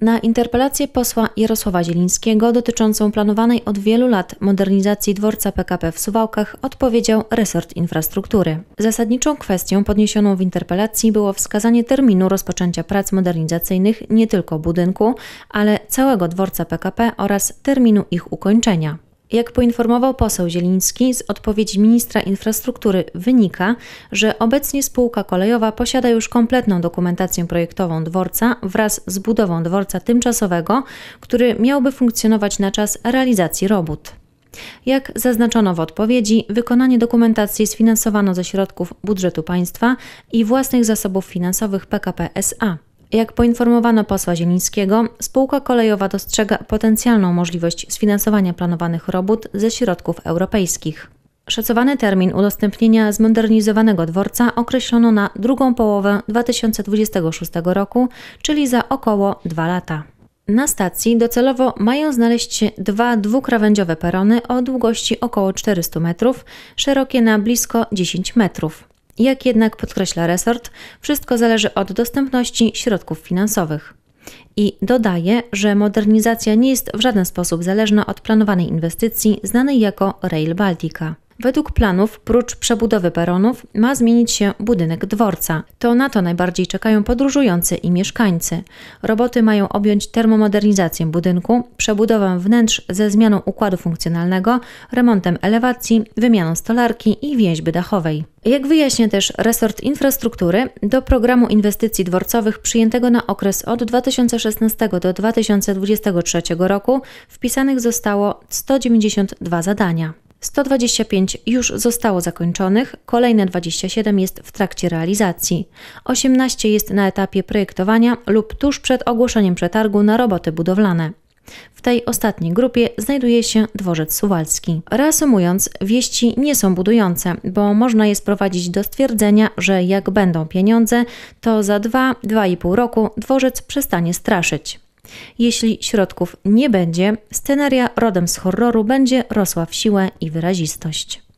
Na interpelację posła Jarosława Zielińskiego dotyczącą planowanej od wielu lat modernizacji dworca PKP w Suwałkach odpowiedział resort infrastruktury. Zasadniczą kwestią podniesioną w interpelacji było wskazanie terminu rozpoczęcia prac modernizacyjnych nie tylko budynku, ale całego dworca PKP oraz terminu ich ukończenia. Jak poinformował poseł Zieliński, z odpowiedzi ministra infrastruktury wynika, że obecnie spółka kolejowa posiada już kompletną dokumentację projektową dworca wraz z budową dworca tymczasowego, który miałby funkcjonować na czas realizacji robót. Jak zaznaczono w odpowiedzi, wykonanie dokumentacji sfinansowano ze środków budżetu państwa i własnych zasobów finansowych PKP SA. Jak poinformowano posła Zielińskiego, spółka kolejowa dostrzega potencjalną możliwość sfinansowania planowanych robót ze środków europejskich. Szacowany termin udostępnienia zmodernizowanego dworca określono na drugą połowę 2026 roku, czyli za około dwa lata. Na stacji docelowo mają znaleźć się dwa dwukrawędziowe perony o długości około 400 metrów, szerokie na blisko 10 metrów. Jak jednak podkreśla resort, wszystko zależy od dostępności środków finansowych. I dodaje, że modernizacja nie jest w żaden sposób zależna od planowanej inwestycji znanej jako Rail Baltica. Według planów, prócz przebudowy baronów, ma zmienić się budynek dworca. To na to najbardziej czekają podróżujący i mieszkańcy. Roboty mają objąć termomodernizację budynku, przebudową wnętrz ze zmianą układu funkcjonalnego, remontem elewacji, wymianą stolarki i więźby dachowej. Jak wyjaśnia też resort infrastruktury, do programu inwestycji dworcowych przyjętego na okres od 2016 do 2023 roku wpisanych zostało 192 zadania. 125 już zostało zakończonych, kolejne 27 jest w trakcie realizacji. 18 jest na etapie projektowania lub tuż przed ogłoszeniem przetargu na roboty budowlane. W tej ostatniej grupie znajduje się dworzec suwalski. Reasumując, wieści nie są budujące, bo można je sprowadzić do stwierdzenia, że jak będą pieniądze, to za 2-2,5 roku dworzec przestanie straszyć. Jeśli środków nie będzie, scenaria rodem z horroru będzie rosła w siłę i wyrazistość.